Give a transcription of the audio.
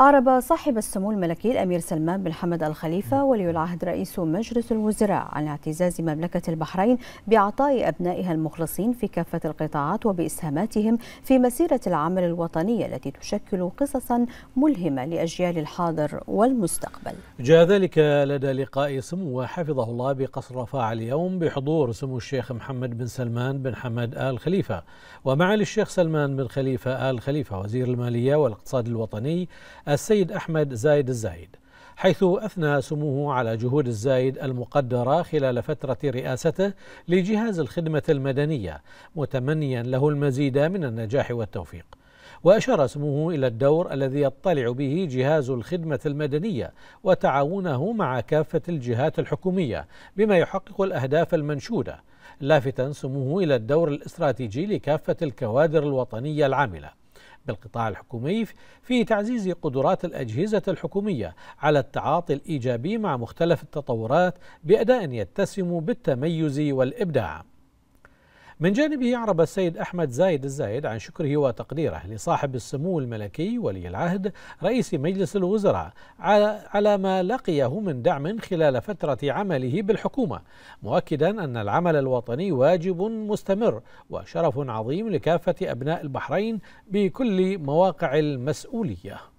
أعرب صاحب السمو الملكي الأمير سلمان بن حمد الخليفة ولي العهد رئيس مجلس الوزراء عن اعتزاز مملكة البحرين بعطاء أبنائها المخلصين في كافة القطاعات وبإسهاماتهم في مسيرة العمل الوطني التي تشكل قصصا ملهمة لأجيال الحاضر والمستقبل جاء ذلك لدى لقاء سمو حفظه الله بقصر رفاع اليوم بحضور سمو الشيخ محمد بن سلمان بن حمد آل خليفة ومعالي الشيخ سلمان بن خليفة آل خليفة وزير المالية والاقتصاد الوطني السيد أحمد زايد الزايد حيث أثنى سموه على جهود الزايد المقدرة خلال فترة رئاسته لجهاز الخدمة المدنية متمنيا له المزيد من النجاح والتوفيق وأشار سموه إلى الدور الذي يطلع به جهاز الخدمة المدنية وتعاونه مع كافة الجهات الحكومية بما يحقق الأهداف المنشودة لافتا سموه إلى الدور الاستراتيجي لكافة الكوادر الوطنية العاملة بالقطاع الحكومي في تعزيز قدرات الأجهزة الحكومية على التعاطي الإيجابي مع مختلف التطورات بأداء يتسم بالتميز والإبداع من جانبه أعرب السيد أحمد زايد الزايد عن شكره وتقديره لصاحب السمو الملكي ولي العهد رئيس مجلس الوزراء على ما لقيه من دعم خلال فترة عمله بالحكومة مؤكدا أن العمل الوطني واجب مستمر وشرف عظيم لكافة أبناء البحرين بكل مواقع المسؤولية